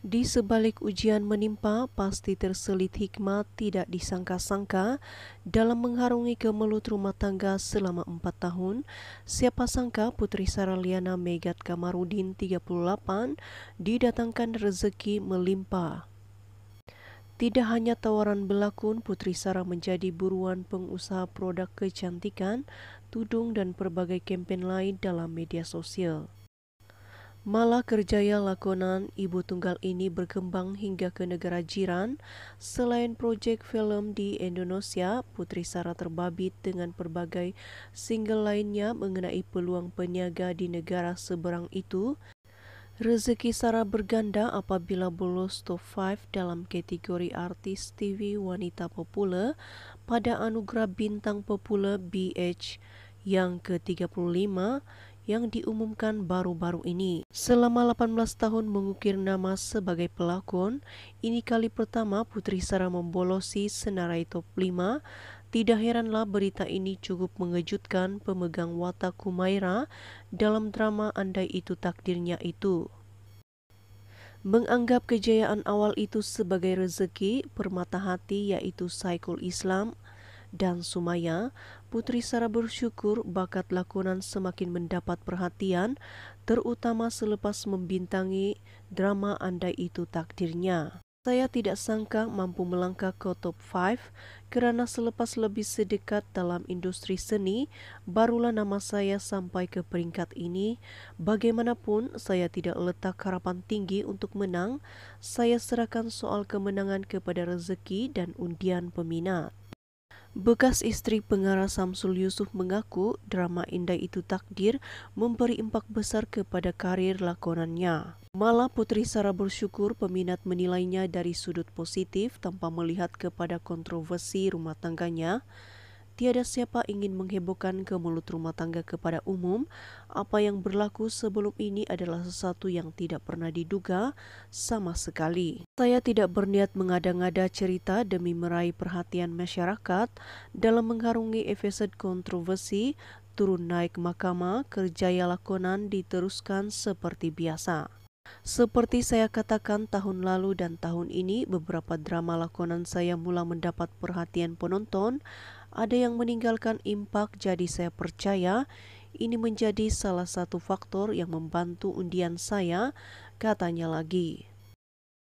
di sebalik ujian menimpa, pasti terselit hikmah tidak disangka-sangka dalam mengharungi kemelut rumah tangga selama empat tahun. Siapa sangka Putri Saraliana Megat Kamarudin 38 didatangkan rezeki melimpah. Tidak hanya tawaran belakun, Putri Sarah menjadi buruan pengusaha produk kecantikan, tudung dan berbagai kampanye lain dalam media sosial. Malah kerjaya lakonan ibu tunggal ini berkembang hingga ke negara jiran. Selain projek filem di Indonesia, Putri Sarah terbabit dengan berbagai single lainnya mengenai peluang peniaga di negara seberang itu. Rezeki Sarah berganda apabila bolos top 5 dalam kategori artis TV wanita popular pada anugerah bintang popular BH yang ke-35 yang diumumkan baru-baru ini. Selama 18 tahun mengukir nama sebagai pelakon, ini kali pertama Putri Sarah membolosi senarai top 5. Tidak heranlah berita ini cukup mengejutkan pemegang watak Kumaira dalam drama Andai Itu Takdirnya Itu. Menganggap kejayaan awal itu sebagai rezeki, permata hati yaitu Saikul Islam – dan Sumaya, Putri Sarah bersyukur bakat lakonan semakin mendapat perhatian, terutama selepas membintangi drama Andai Itu Takdirnya. Saya tidak sangka mampu melangkah ke top 5 kerana selepas lebih sedekat dalam industri seni, barulah nama saya sampai ke peringkat ini. Bagaimanapun, saya tidak letak harapan tinggi untuk menang. Saya serahkan soal kemenangan kepada rezeki dan undian peminat. Bekas istri pengarah Samsul Yusuf mengaku drama Indah itu Takdir memberi impak besar kepada karir lakonannya. Malah Putri Sarah bersyukur peminat menilainya dari sudut positif tanpa melihat kepada kontroversi rumah tangganya Tiada siapa ingin menghebohkan ke mulut rumah tangga kepada umum. Apa yang berlaku sebelum ini adalah sesuatu yang tidak pernah diduga sama sekali. Saya tidak berniat mengada-ngada cerita demi meraih perhatian masyarakat dalam mengharungi episode kontroversi turun naik mahkamah, kerjaya lakonan diteruskan seperti biasa. Seperti saya katakan tahun lalu dan tahun ini, beberapa drama lakonan saya mula mendapat perhatian penonton. Ada yang meninggalkan impak, jadi saya percaya ini menjadi salah satu faktor yang membantu undian saya, katanya lagi.